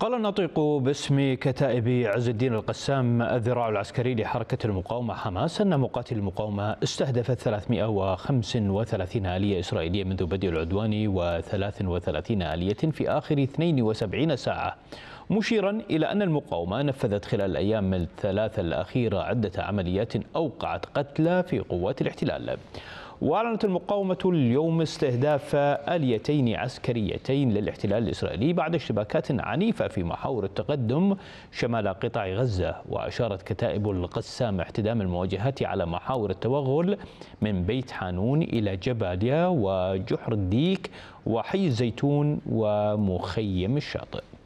قال الناطق باسم كتائب عز الدين القسام الذراع العسكري لحركة المقاومة حماس أن مقاتل المقاومة استهدفت 335 آلية إسرائيلية منذ بدء العدوان و33 آلية في آخر 72 ساعة مشيرا إلى أن المقاومة نفذت خلال الأيام الثلاثة الأخيرة عدة عمليات أوقعت قتلى في قوات الاحتلال وأعلنت المقاومة اليوم استهداف آليتين عسكريتين للاحتلال الإسرائيلي بعد اشتباكات عنيفة في محاور التقدم شمال قطاع غزة وأشارت كتائب القسام احتدام المواجهات على محاور التوغل من بيت حانون إلى جباليا وجحر الديك وحي الزيتون ومخيم الشاطئ